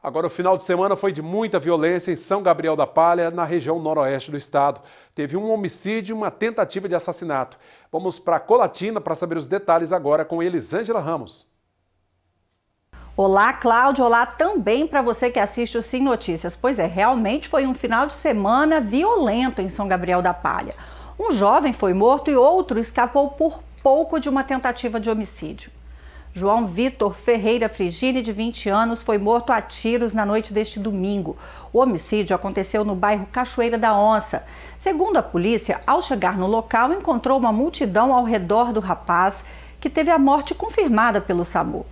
Agora, o final de semana foi de muita violência em São Gabriel da Palha, na região noroeste do estado. Teve um homicídio e uma tentativa de assassinato. Vamos para Colatina para saber os detalhes agora com Elisângela Ramos. Olá, Cláudio. Olá também para você que assiste o Sim Notícias. Pois é, realmente foi um final de semana violento em São Gabriel da Palha. Um jovem foi morto e outro escapou por pouco de uma tentativa de homicídio. João Vitor Ferreira Frigini, de 20 anos, foi morto a tiros na noite deste domingo. O homicídio aconteceu no bairro Cachoeira da Onça. Segundo a polícia, ao chegar no local, encontrou uma multidão ao redor do rapaz, que teve a morte confirmada pelo SAMU.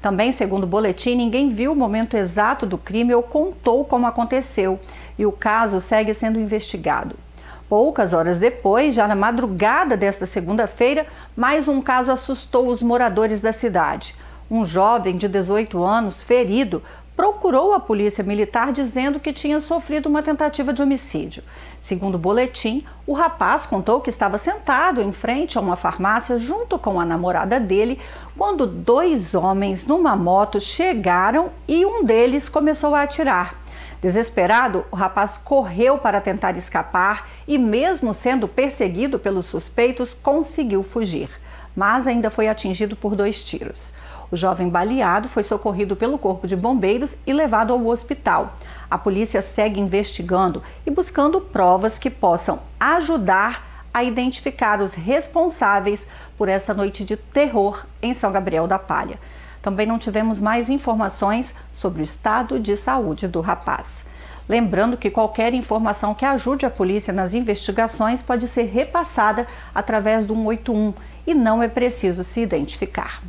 Também, segundo o boletim, ninguém viu o momento exato do crime ou contou como aconteceu. E o caso segue sendo investigado. Poucas horas depois, já na madrugada desta segunda-feira, mais um caso assustou os moradores da cidade. Um jovem de 18 anos, ferido, procurou a polícia militar dizendo que tinha sofrido uma tentativa de homicídio. Segundo o boletim, o rapaz contou que estava sentado em frente a uma farmácia junto com a namorada dele quando dois homens numa moto chegaram e um deles começou a atirar. Desesperado, o rapaz correu para tentar escapar e, mesmo sendo perseguido pelos suspeitos, conseguiu fugir, mas ainda foi atingido por dois tiros. O jovem baleado foi socorrido pelo Corpo de Bombeiros e levado ao hospital. A polícia segue investigando e buscando provas que possam ajudar a identificar os responsáveis por essa noite de terror em São Gabriel da Palha. Também não tivemos mais informações sobre o estado de saúde do rapaz. Lembrando que qualquer informação que ajude a polícia nas investigações pode ser repassada através do 181 e não é preciso se identificar.